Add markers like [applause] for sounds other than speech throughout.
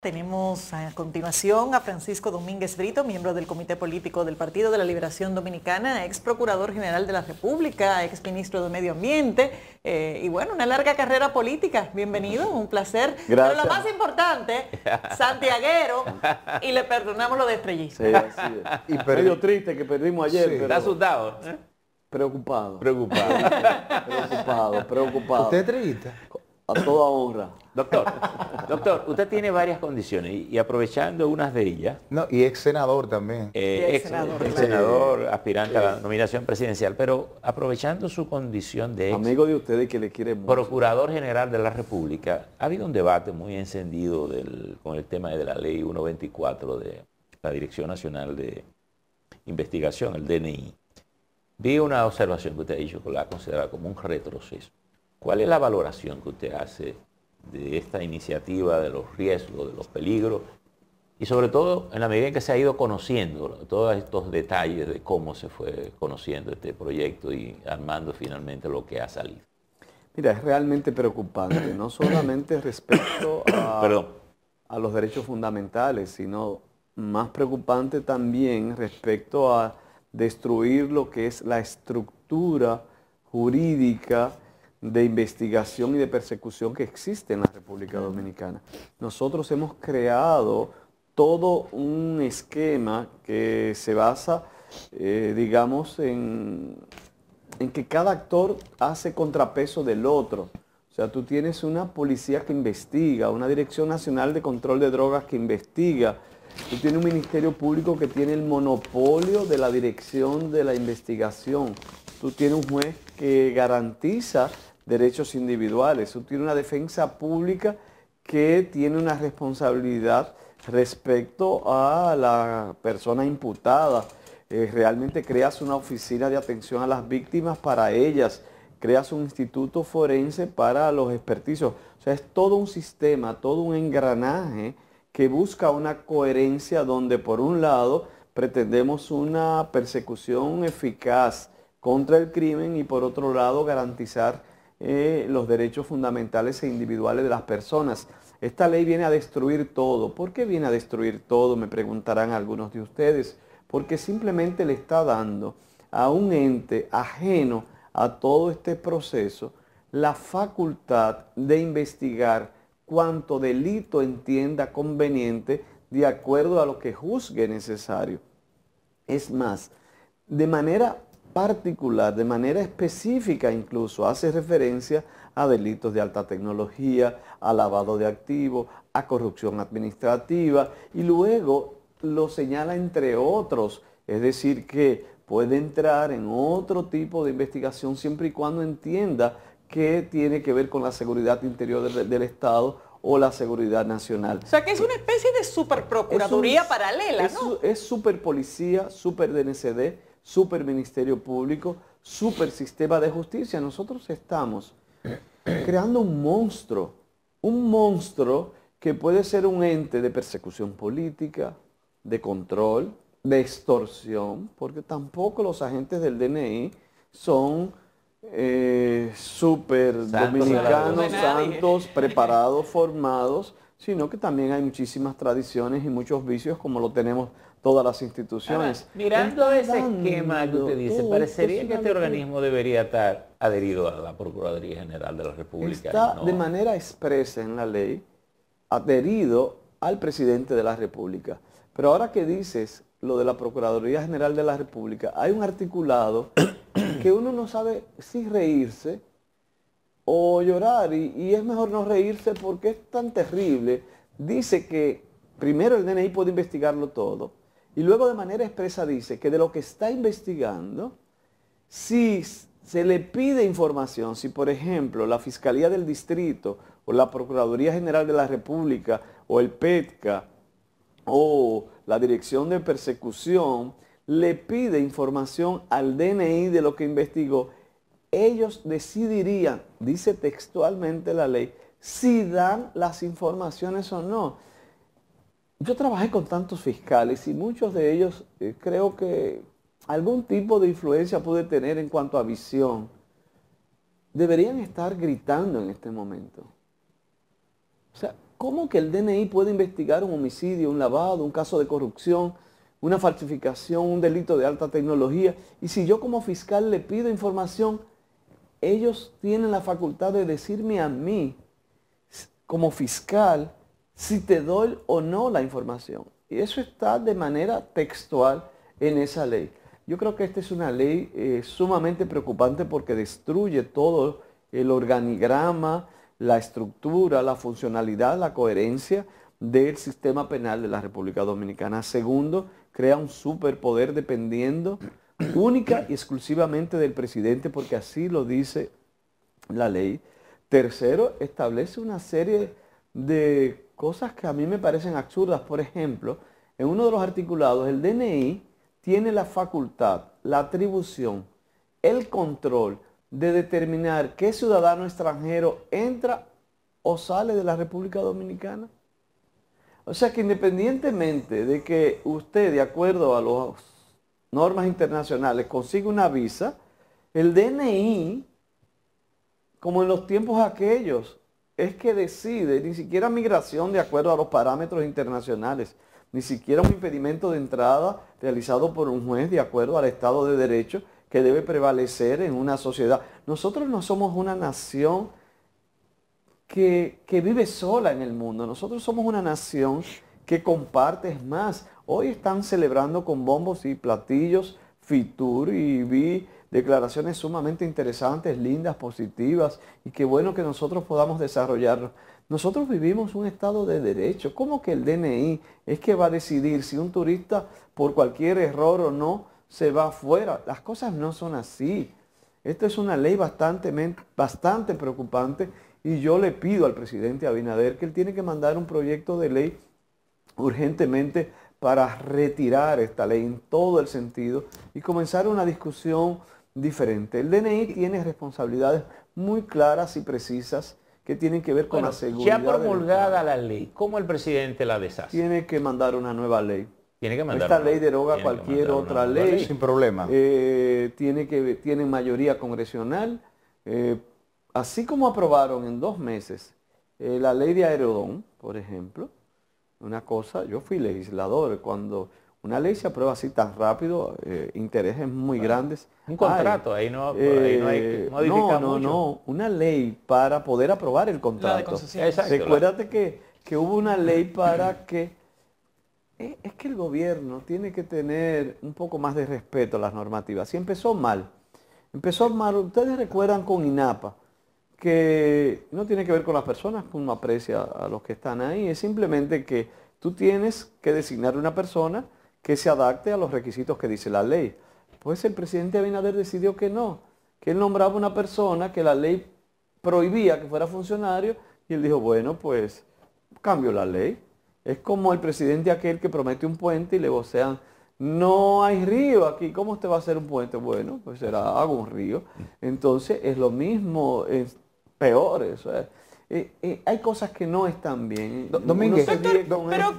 Tenemos a continuación a Francisco Domínguez Brito, miembro del Comité Político del Partido de la Liberación Dominicana, ex Procurador General de la República, ex Ministro de Medio Ambiente, eh, y bueno, una larga carrera política. Bienvenido, un placer. Pero lo más importante, santiaguero, y le perdonamos lo de estrellista. Sí, así es. Y perdido triste que perdimos ayer. Sí, Está asustado. Preocupado. Preocupado. preocupado, preocupado. ¿Usted es a toda honra. Doctor, [laughs] doctor, usted tiene varias condiciones y, aprovechando unas de ellas. No, y ex senador también. Eh, ex, senador, ex aspirante a la nominación presidencial, pero aprovechando su condición de ex, amigo de ustedes que le quiere procurador general de la República, ha habido un debate muy encendido con el tema de la ley 124 de la Dirección Nacional de Investigación, el DNI. Vi una observación que usted ha dicho que la considerado como un retroceso. ¿Cuál es la valoración que usted hace de esta iniciativa, de los riesgos, de los peligros? Y sobre todo, en la medida en que se ha ido conociendo todos estos detalles de cómo se fue conociendo este proyecto y armando finalmente lo que ha salido. Mira, es realmente preocupante, no solamente respecto [coughs] a, los derechos fundamentales, sino más preocupante también respecto a destruir lo que es la estructura jurídica de investigación y de persecución que existe en la República Dominicana. Nosotros hemos creado todo un esquema que se basa, eh, digamos, en, en, que cada actor hace contrapeso del otro. O sea, tú tienes una policía que investiga, una Dirección Nacional de Control de Drogas que investiga, tú tienes un Ministerio Público que tiene el monopolio de la dirección de la investigación, tú tienes un juez que garantiza derechos individuales. Tú tiene una defensa pública que tiene una responsabilidad respecto a la persona imputada. Eh, realmente creas una oficina de atención a las víctimas para ellas, creas un instituto forense para los experticios. O sea, es todo un sistema, todo un engranaje que busca una coherencia donde por un lado pretendemos una persecución eficaz contra el crimen y por otro lado garantizar eh, los derechos fundamentales e individuales de las personas. Esta ley viene a destruir todo. ¿Por qué viene a destruir todo? Me preguntarán algunos de ustedes. Porque simplemente le está dando a un ente ajeno a todo este proceso la facultad de investigar cuanto delito entienda conveniente de acuerdo a lo que juzgue necesario. Es más, de manera particular, de manera específica incluso, hace referencia a delitos de alta tecnología, a lavado de activos, a corrupción administrativa y luego lo señala entre otros, es decir, que puede entrar en otro tipo de investigación siempre y cuando entienda que tiene que ver con la seguridad interior del, Estado o la seguridad nacional. O sea que es una especie de superprocuraduría paralela, ¿no? Es superpolicía, super DNCD, super ministerio público, super sistema de justicia. Nosotros estamos creando un monstruo, un monstruo que puede ser un ente de persecución política, de control, de extorsión, porque tampoco los agentes del DNI son eh, super súper dominicanos, santos, preparados, formados, sino que también hay muchísimas tradiciones y muchos vicios como lo tenemos todas las instituciones. mirando ese esquema que usted dice, parecería que este organismo debería estar adherido a la Procuraduría General de la República. Está de manera expresa en la ley, adherido al presidente de la República. Pero ahora que dices lo de la Procuraduría General de la República, hay un articulado [coughs] que uno no sabe si reírse o llorar, y, y es mejor no reírse porque es tan terrible. Dice que primero el DNI puede investigarlo todo, y luego de manera expresa dice que de lo que está investigando, si se le pide información, si por ejemplo la Fiscalía del Distrito o la Procuraduría General de la República o el PETCA o la Dirección de Persecución le pide información al DNI de lo que investigó, ellos decidirían, dice textualmente la ley, si dan las informaciones o no. Yo trabajé con tantos fiscales y muchos de ellos eh, creo que algún tipo de influencia pude tener en cuanto a visión. Deberían estar gritando en este momento. O sea, ¿cómo que el DNI puede investigar un homicidio, un lavado, un caso de corrupción, una falsificación, un delito de alta tecnología? Y si yo como fiscal le pido información, ellos tienen la facultad de decirme a mí, como fiscal, si te doy o no la información. Y eso está de manera textual en esa ley. Yo creo que esta es una ley eh, sumamente preocupante porque destruye todo el organigrama, la estructura, la funcionalidad, la coherencia del sistema penal de la República Dominicana. Segundo, crea un superpoder dependiendo [clears throat] única y exclusivamente del presidente porque así lo dice la ley. Tercero, establece una serie de cosas que a mí me parecen absurdas. Por ejemplo, en uno de los articulados, el DNI tiene la facultad, la atribución, el control de determinar qué ciudadano extranjero entra o sale de la República Dominicana. O sea que independientemente de que usted, de acuerdo a las normas internacionales, consiga una visa, el DNI, como en los tiempos aquellos, es que decide, ni siquiera migración de acuerdo a los parámetros internacionales, ni siquiera un impedimento de entrada realizado por un juez de acuerdo al Estado de Derecho que debe prevalecer en una sociedad. Nosotros no somos una nación que, vive sola en el mundo, nosotros somos una nación que comparte, más, hoy están celebrando con bombos y platillos FITUR y vi declaraciones sumamente interesantes, lindas, positivas, y qué bueno que nosotros podamos desarrollarlo. Nosotros vivimos un estado de derecho. ¿Cómo que el DNI es que va a decidir si un turista, por cualquier error o no, se va afuera? Las cosas no son así. Esta es una ley bastante, bastante preocupante y yo le pido al presidente Abinader que él tiene que mandar un proyecto de ley urgentemente para retirar esta ley en todo el sentido y comenzar una discusión diferente. El DNI tiene responsabilidades muy claras y precisas que tienen que ver con la seguridad. Ya promulgada la ley, ¿cómo el presidente la deshace? Tiene que mandar una nueva ley. Tiene que mandar Esta ley deroga cualquier otra ley. Sin problema. Eh, tiene, que, tiene mayoría congresional. Eh, así como aprobaron en dos meses eh, la ley de Aerodón, por ejemplo, una cosa, yo fui legislador cuando una ley se aprueba así tan rápido, eh, intereses muy grandes. Un contrato, ahí, no, hay eh, no, no, no, una ley para poder aprobar el contrato. Recuérdate que, que hubo una ley para que... Eh, es que el gobierno tiene que tener un poco más de respeto a las normativas. Y empezó mal, empezó mal, ustedes recuerdan con INAPA, que no tiene que ver con las personas, como aprecia a los que están ahí, es simplemente que tú tienes que designar una persona que se adapte a los requisitos que dice la ley. Pues el presidente Abinader decidió que no, que él nombraba una persona que la ley prohibía que fuera funcionario y él dijo, bueno, pues cambio la ley. Es como el presidente aquel que promete un puente y le vocean, no hay río aquí, ¿cómo usted va a hacer un puente? Bueno, pues será, hago un río. Entonces es lo mismo, es peor eso. Es. ¿eh? Eh, eh, hay cosas que no están bien. doctor,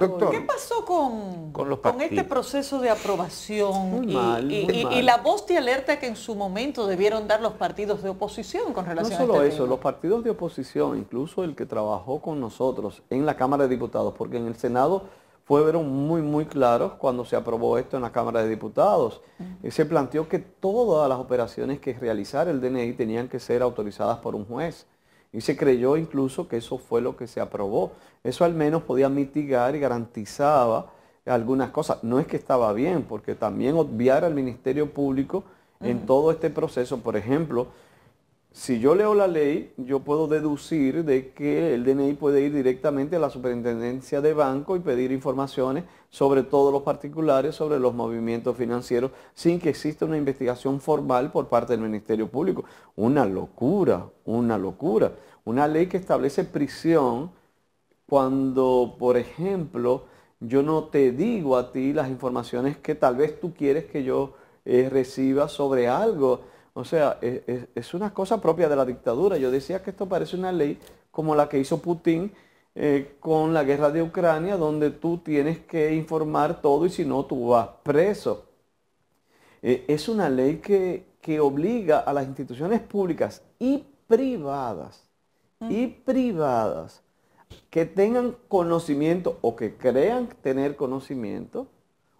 pero ¿qué pasó con, este proceso de aprobación y, la voz de alerta que en su momento debieron dar los partidos de oposición con relación a a No solo este eso, los partidos de oposición, incluso el que trabajó con nosotros en la Cámara de Diputados, porque en el Senado fueron muy, muy claros cuando se aprobó esto en la Cámara de Diputados. Mm. Eh, se planteó que todas las operaciones que realizar el DNI tenían que ser autorizadas por un juez. Y se creyó incluso que eso fue lo que se aprobó. Eso al menos podía mitigar y garantizaba algunas cosas. No es que estaba bien, porque también obviar al Ministerio Público en todo este proceso, por ejemplo, si yo leo la ley, yo puedo deducir de que el DNI puede ir directamente a la superintendencia de banco y pedir informaciones sobre todos los particulares, sobre los movimientos financieros, sin que exista una investigación formal por parte del Ministerio Público. Una locura, una locura. Una ley que establece prisión cuando, por ejemplo, yo no te digo a ti las informaciones que tal vez tú quieres que yo eh, reciba sobre algo o sea, es, una cosa propia de la dictadura. Yo decía que esto parece una ley como la que hizo Putin eh, con la guerra de Ucrania, donde tú tienes que informar todo y si no, tú vas preso. Eh, es una ley que, obliga a las instituciones públicas y privadas, y mm. privadas, que tengan conocimiento o que crean tener conocimiento,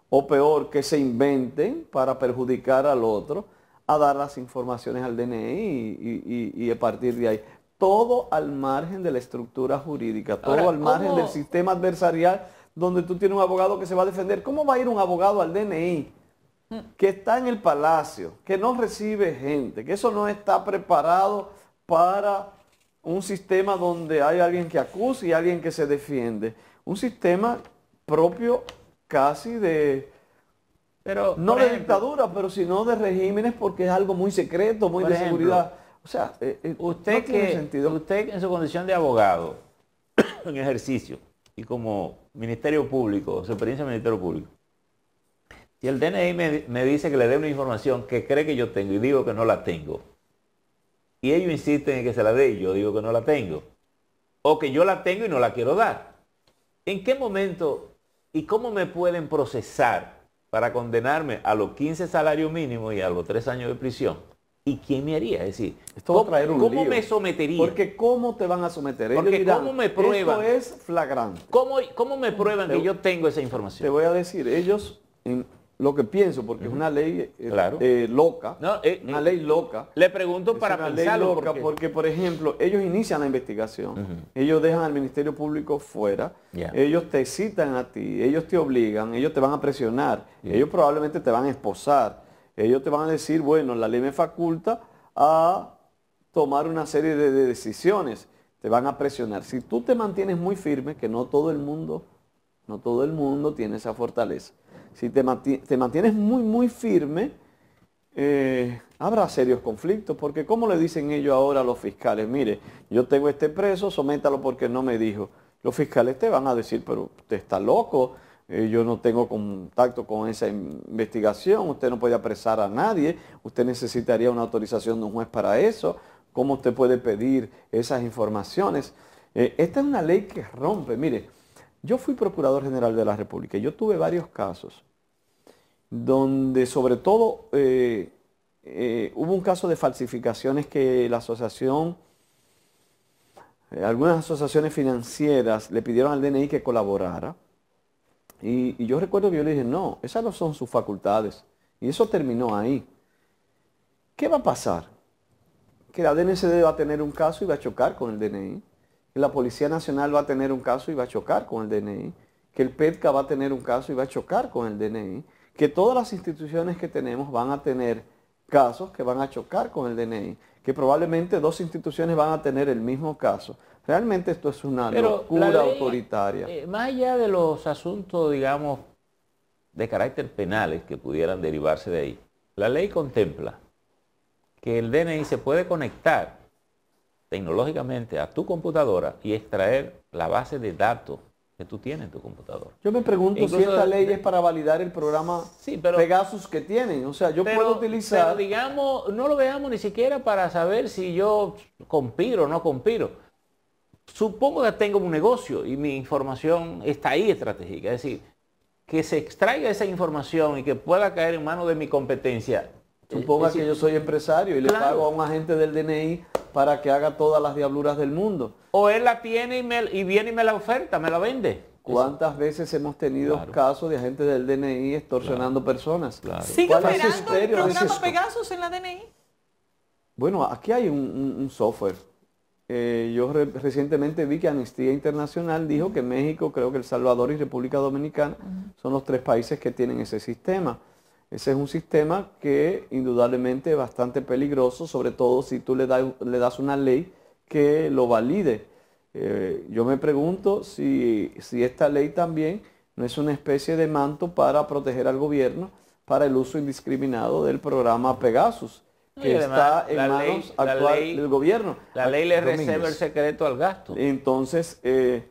o peor, que se inventen para perjudicar al otro, a dar las informaciones al DNI y, a partir de ahí. Todo al margen de la estructura jurídica, todo al margen del sistema adversarial donde tú tienes un abogado que se va a defender. ¿Cómo va a ir un abogado al DNI que está en el palacio, que no recibe gente, que eso no está preparado para un sistema donde hay alguien que acusa y alguien que se defiende? Un sistema propio casi de, no de dictadura, pero sino de regímenes porque es algo muy secreto, muy de seguridad. O sea, eh, eh, usted, que, en su condición de abogado, [coughs] en ejercicio, y como Ministerio Público, su experiencia en Ministerio Público, si el DNI me, me dice que le dé una información que cree que yo tengo y digo que no la tengo, y ellos insisten en que se la dé y yo digo que no la tengo, o que yo la tengo y no la quiero dar, ¿en qué momento y cómo me pueden procesar? para condenarme a los 15 salarios mínimos y a los 3 años de prisión. ¿Y quién me haría? Es decir, Esto ¿cómo, me sometería? Porque ¿cómo te van a someter? Porque ¿cómo me prueban? Esto es flagrante. ¿Cómo, cómo me prueban que yo tengo esa información? Te voy a decir, ellos lo que pienso, porque es una ley eh, eh, loca, eh, una ley loca. Le pregunto para una ley loca porque, por ejemplo, ellos inician la investigación, ellos dejan al Ministerio Público fuera, ellos te citan a ti, ellos te obligan, ellos te van a presionar, ellos probablemente te van a esposar, ellos te van a decir, bueno, la ley me faculta a tomar una serie de, de decisiones, te van a presionar. Si tú te mantienes muy firme, que no todo el mundo, no todo el mundo tiene esa fortaleza si te, mantienes muy, muy firme, eh, habrá serios conflictos, porque ¿cómo le dicen ellos ahora a los fiscales? Mire, yo tengo este preso, sométalo porque no me dijo. Los fiscales te van a decir, pero usted está loco, eh, yo no tengo contacto con esa investigación, usted no puede apresar a nadie, usted necesitaría una autorización de un juez para eso, ¿cómo usted puede pedir esas informaciones? Eh, esta es una ley que rompe, mire, yo fui procurador general de la República. Yo tuve varios casos donde sobre todo eh, eh, hubo un caso de falsificaciones que la asociación, eh, algunas asociaciones financieras le pidieron al DNI que colaborara. Y, y, yo recuerdo que yo le dije, no, esas no son sus facultades. Y eso terminó ahí. ¿Qué va a pasar? Que la DNCD va a tener un caso y va a chocar con el DNI la Policía Nacional va a tener un caso y va a chocar con el DNI, que el PETCA va a tener un caso y va a chocar con el DNI, que todas las instituciones que tenemos van a tener casos que van a chocar con el DNI, que probablemente dos instituciones van a tener el mismo caso. Realmente esto es una locura autoritaria. Eh, más allá de los asuntos, digamos, de carácter penales que pudieran derivarse de ahí, la ley contempla que el DNI se puede conectar tecnológicamente a tu computadora y extraer la base de datos que tú tienes en tu computadora. Yo me pregunto si esta ley es para validar el programa sí, pero, Pegasus que tienen. O sea, yo puedo utilizar... Pero digamos, no lo veamos ni siquiera para saber si yo compiro o no compiro. Supongo que tengo un negocio y mi información está ahí estratégica. Es decir, que se extraiga esa información y que pueda caer en manos de mi competencia eh, Suponga que yo soy empresario y le pago a un agente del DNI para que haga todas las diabluras del mundo. O él la tiene y, y viene y me la oferta, me la vende. ¿Cuántas veces hemos tenido casos de agentes del DNI extorsionando personas? ¿Sigue operando el programa Pegasus en la DNI? Bueno, aquí hay un, software. Eh, yo recientemente vi que Amnistía Internacional dijo que México, creo que El Salvador y República Dominicana son los tres países que tienen ese sistema. Ese es un sistema que indudablemente es bastante peligroso, sobre todo si tú le, das una ley que lo valide. Eh, yo me pregunto si, esta ley también no es una especie de manto para proteger al gobierno para el uso indiscriminado del programa Pegasus, que está en manos actual del gobierno. La ley le reserva el secreto al gasto. Entonces, eh,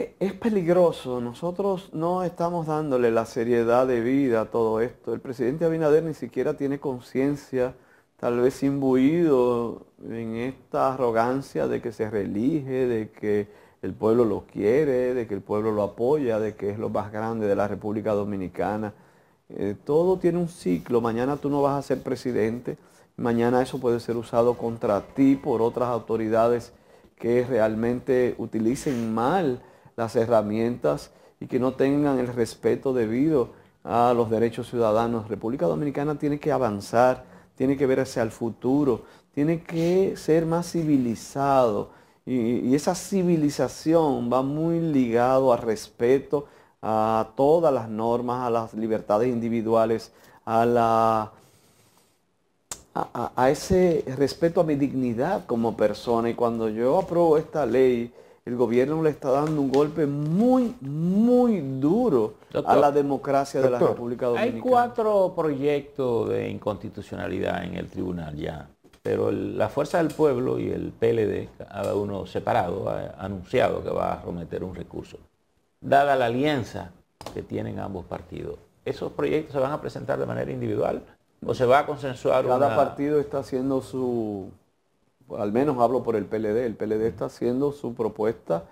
e, es peligroso, nosotros no estamos dándole la seriedad de vida a todo esto. El presidente Abinader ni siquiera tiene conciencia, tal vez imbuido en esta arrogancia de que se relige, de que el pueblo lo quiere, de que el pueblo lo apoya, de que es lo más grande de la República Dominicana. Eh, todo tiene un ciclo, mañana tú no vas a ser presidente, mañana eso puede ser usado contra ti por otras autoridades que realmente utilicen mal las herramientas y que no tengan el respeto debido a los derechos ciudadanos. República Dominicana tiene que avanzar, tiene que hacia al futuro, tiene que ser más civilizado y, esa civilización va muy ligado al respeto a todas las normas, a las libertades individuales, a la a, ese respeto a mi dignidad como persona. Y cuando yo apruebo esta ley el gobierno le está dando un golpe muy, muy duro a la democracia de la República Dominicana. Hay cuatro proyectos de inconstitucionalidad en el tribunal ya, pero la Fuerza del Pueblo y el PLD, cada uno separado, ha anunciado que va a someter un recurso. Dada la alianza que tienen ambos partidos, ¿esos proyectos se van a presentar de manera individual o se va a consensuar? Cada partido está haciendo su al menos hablo por el PLD, el PLD está haciendo su propuesta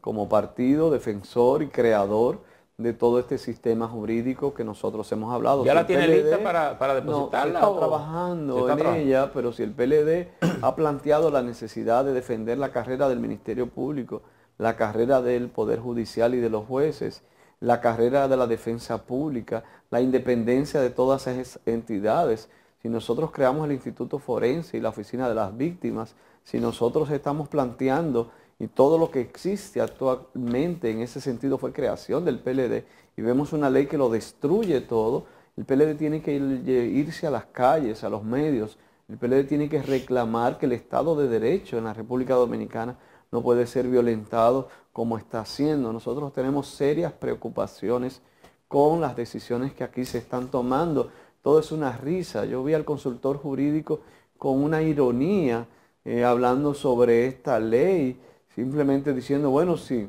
como partido defensor y creador de todo este sistema jurídico que nosotros hemos hablado. ¿Ya la tiene lista para, depositarla? está trabajando en ella, pero si el PLD ha planteado la necesidad de defender la carrera del Ministerio Público, la carrera del Poder Judicial y de los jueces, la carrera de la defensa pública, la independencia de todas esas entidades, si nosotros creamos el Instituto Forense y la Oficina de las Víctimas, si nosotros estamos planteando y todo lo que existe actualmente en ese sentido fue creación del PLD y vemos una ley que lo destruye todo, el PLD tiene que irse a las calles, a los medios, el PLD tiene que reclamar que el Estado de Derecho en la República Dominicana no puede ser violentado como está haciendo. Nosotros tenemos serias preocupaciones con las decisiones que aquí se están tomando todo es una risa. Yo vi al consultor jurídico con una ironía eh, hablando sobre esta ley, simplemente diciendo, bueno, si,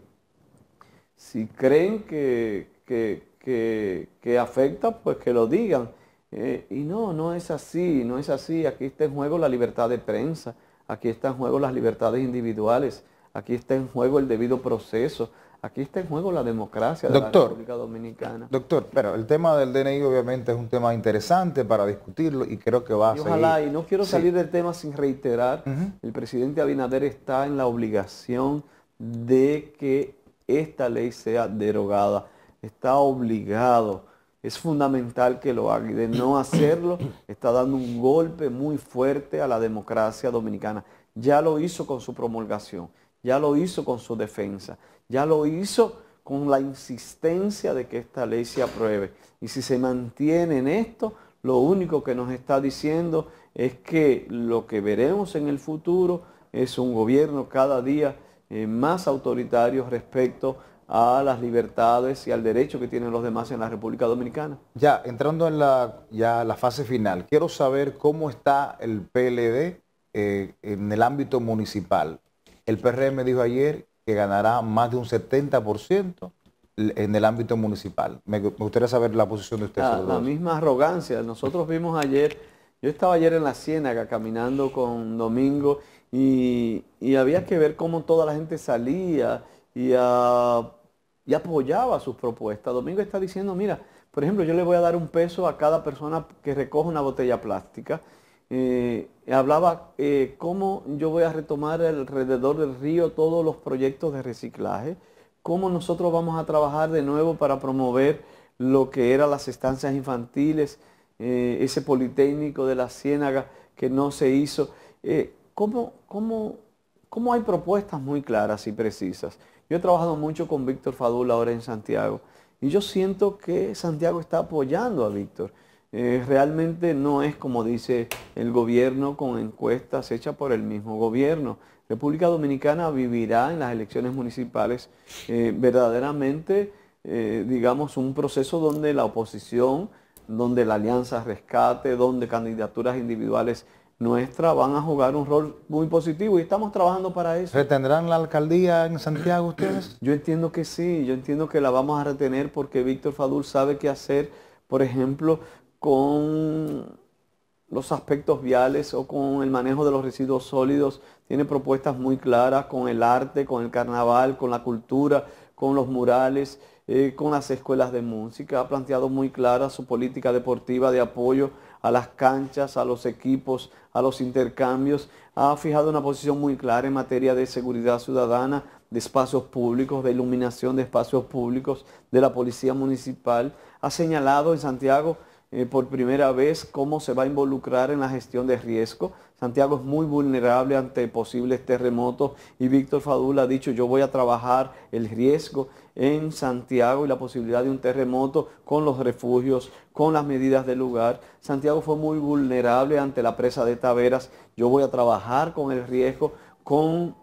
si creen que, que, que, afecta, pues que lo digan. Eh, y no, no es así, no es así. Aquí está en juego la libertad de prensa, aquí está en juego las libertades individuales, aquí está en juego el debido proceso, Aquí está en juego la democracia doctor, de la República Dominicana. Doctor, pero el tema del DNI obviamente es un tema interesante para discutirlo y creo que va a y Ojalá, y no quiero salir del tema sin reiterar, el presidente Abinader está en la obligación de que esta ley sea derogada. Está obligado. Es fundamental que lo haga y de no hacerlo está dando un golpe muy fuerte a la democracia dominicana. Ya lo hizo con su promulgación, ya lo hizo con su defensa ya lo hizo con la insistencia de que esta ley se apruebe. Y si se mantiene en esto, lo único que nos está diciendo es que lo que veremos en el futuro es un gobierno cada día eh, más autoritario respecto a las libertades y al derecho que tienen los demás en la República Dominicana. Ya, entrando en la, fase final, quiero saber cómo está el PLD eh, en el ámbito municipal. El PRM dijo ayer que ganará más de un 70% en el ámbito municipal. Me, gustaría saber la posición de usted. La, misma arrogancia. Nosotros vimos ayer, yo estaba ayer en la Ciénaga caminando con Domingo y, había que ver cómo toda la gente salía y, ah, y apoyaba sus propuestas. Domingo está diciendo, mira, por ejemplo, yo le voy a dar un peso a cada persona que recoja una botella plástica. Eh, hablaba eh, cómo yo voy a retomar alrededor del río todos los proyectos de reciclaje, cómo nosotros vamos a trabajar de nuevo para promover lo que eran las estancias infantiles, eh, ese Politécnico de la Ciénaga que no se hizo. ¿cómo, cómo hay propuestas muy claras y precisas? Yo he trabajado mucho con Víctor Fadul ahora en Santiago y yo siento que Santiago está apoyando a Víctor. Eh, realmente no es como dice el gobierno con encuestas hechas por el mismo gobierno. República Dominicana vivirá en las elecciones municipales eh, verdaderamente, eh, digamos, un proceso donde la oposición, donde la alianza rescate, donde candidaturas individuales nuestras van a jugar un rol muy positivo y estamos trabajando para eso. ¿Retendrán la alcaldía en Santiago ustedes? Yo entiendo que sí, yo entiendo que la vamos a retener porque Víctor Fadul sabe qué hacer, por ejemplo, con los aspectos viales o con el manejo de los residuos sólidos, tiene propuestas muy claras con el arte, con el carnaval, con la cultura, con los murales, eh, con las escuelas de música, ha planteado muy clara su política deportiva de apoyo a las canchas, a los equipos, a los intercambios, ha fijado una posición muy clara en materia de seguridad ciudadana, de espacios públicos, de iluminación de espacios públicos, de la policía municipal, ha señalado en Santiago eh, por primera vez cómo se va a involucrar en la gestión de riesgo. Santiago es muy vulnerable ante posibles terremotos y Víctor Fadul ha dicho yo voy a trabajar el riesgo en Santiago y la posibilidad de un terremoto con los refugios, con las medidas del lugar. Santiago fue muy vulnerable ante la presa de Taveras. Yo voy a trabajar con el riesgo, con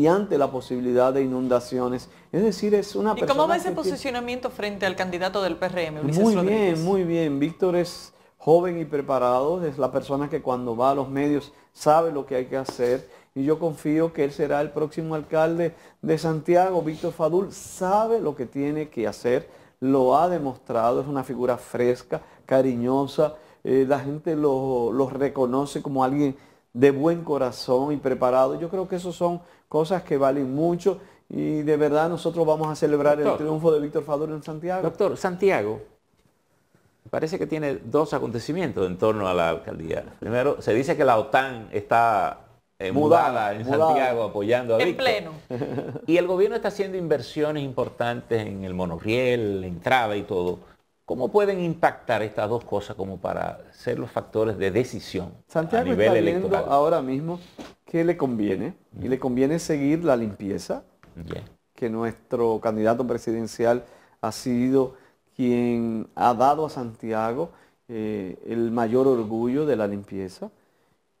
y ante la posibilidad de inundaciones. Es decir, es una persona... ¿Y cómo va ese posicionamiento frente al candidato del PRM, Muy bien, muy bien. Víctor es joven y preparado, es la persona que cuando va a los medios sabe lo que hay que hacer y yo confío que él será el próximo alcalde de Santiago. Víctor Fadul sabe lo que tiene que hacer, lo ha demostrado, es una figura fresca, cariñosa, eh, la gente lo, lo reconoce como alguien de buen corazón y preparado. Yo creo que esos son cosas que valen mucho y de verdad nosotros vamos a celebrar el triunfo de Víctor Fador en Santiago. Doctor, Santiago parece que tiene dos acontecimientos en torno a la alcaldía. Primero, se dice que la OTAN está eh, mudada, en Santiago apoyando a En pleno. Y el gobierno está haciendo inversiones importantes en el monorriel, en Trave y todo. ¿Cómo pueden impactar estas dos cosas como para ser los factores de decisión Santiago a nivel electoral? ahora mismo ¿Qué le conviene, y le conviene seguir la limpieza, que nuestro candidato presidencial ha sido quien ha dado a Santiago eh, el mayor orgullo de la limpieza,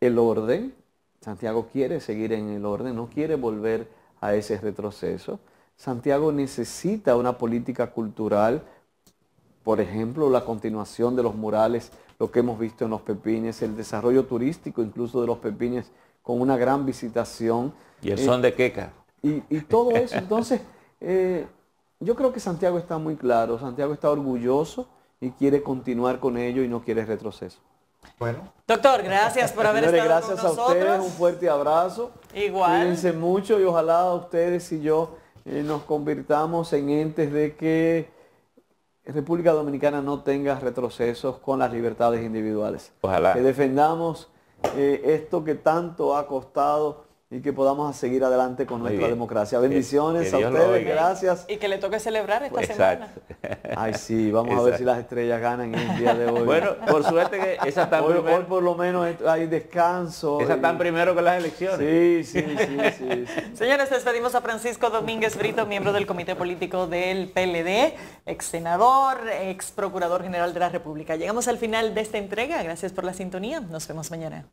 el orden, Santiago quiere seguir en el orden, no quiere volver a ese retroceso. Santiago necesita una política cultural, por ejemplo, la continuación de los murales, lo que hemos visto en los pepines, el desarrollo turístico incluso de los pepines con una gran visitación. Y el eh, son de queca. Y, todo eso. Entonces, [laughs] eh, yo creo que Santiago está muy claro. Santiago está orgulloso y quiere continuar con ello y no quiere retroceso. Bueno. Doctor, gracias por haber estado gracias nosotros. a ustedes, un fuerte abrazo. Igual. Cuídense mucho y ojalá ustedes y yo eh, nos convirtamos en entes de que República Dominicana no tenga retrocesos con las libertades individuales. Ojalá. Que defendamos eh, esto que tanto ha costado y que podamos seguir adelante con nuestra democracia. Bendiciones a ustedes, gracias. Y que le toque celebrar esta pues, semana. Ay, sí, vamos a ver si las estrellas ganan el día de hoy. Bueno, por suerte que esa hoy, por lo menos hay descanso. están primero con las elecciones. sí, sí, sí, sí. Señores, despedimos a Francisco Domínguez Brito, miembro del Comité Político del PLD, ex senador, ex procurador general de la República. Llegamos al final de esta entrega. Gracias por la sintonía. Nos vemos mañana.